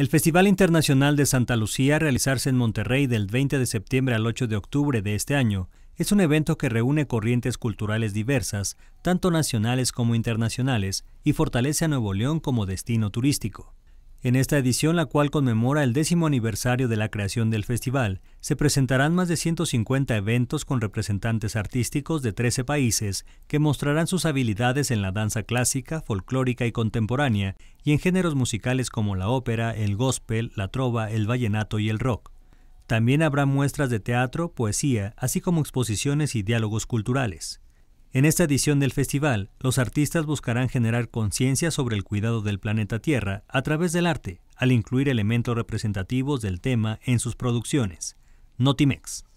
El Festival Internacional de Santa Lucía, realizarse en Monterrey del 20 de septiembre al 8 de octubre de este año, es un evento que reúne corrientes culturales diversas, tanto nacionales como internacionales, y fortalece a Nuevo León como destino turístico. En esta edición, la cual conmemora el décimo aniversario de la creación del festival, se presentarán más de 150 eventos con representantes artísticos de 13 países que mostrarán sus habilidades en la danza clásica, folclórica y contemporánea y en géneros musicales como la ópera, el gospel, la trova, el vallenato y el rock. También habrá muestras de teatro, poesía, así como exposiciones y diálogos culturales. En esta edición del festival, los artistas buscarán generar conciencia sobre el cuidado del planeta Tierra a través del arte, al incluir elementos representativos del tema en sus producciones. Notimex.